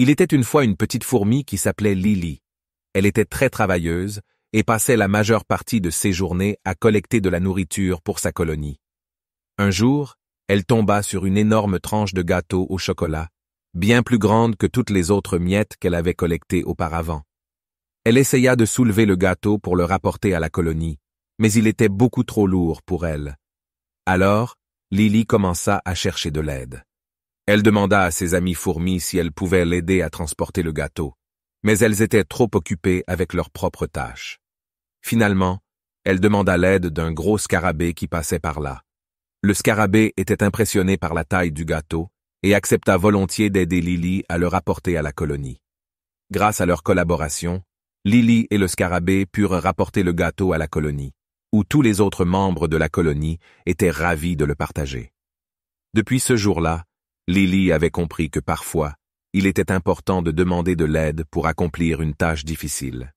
Il était une fois une petite fourmi qui s'appelait Lily. Elle était très travailleuse et passait la majeure partie de ses journées à collecter de la nourriture pour sa colonie. Un jour, elle tomba sur une énorme tranche de gâteau au chocolat, bien plus grande que toutes les autres miettes qu'elle avait collectées auparavant. Elle essaya de soulever le gâteau pour le rapporter à la colonie, mais il était beaucoup trop lourd pour elle. Alors, Lily commença à chercher de l'aide. Elle demanda à ses amis fourmis si elles pouvaient l'aider à transporter le gâteau, mais elles étaient trop occupées avec leurs propres tâches. Finalement, elle demanda l'aide d'un gros scarabée qui passait par là. Le scarabée était impressionné par la taille du gâteau et accepta volontiers d'aider Lily à le rapporter à la colonie. Grâce à leur collaboration, Lily et le scarabée purent rapporter le gâteau à la colonie, où tous les autres membres de la colonie étaient ravis de le partager. Depuis ce jour-là, Lily avait compris que parfois, il était important de demander de l'aide pour accomplir une tâche difficile.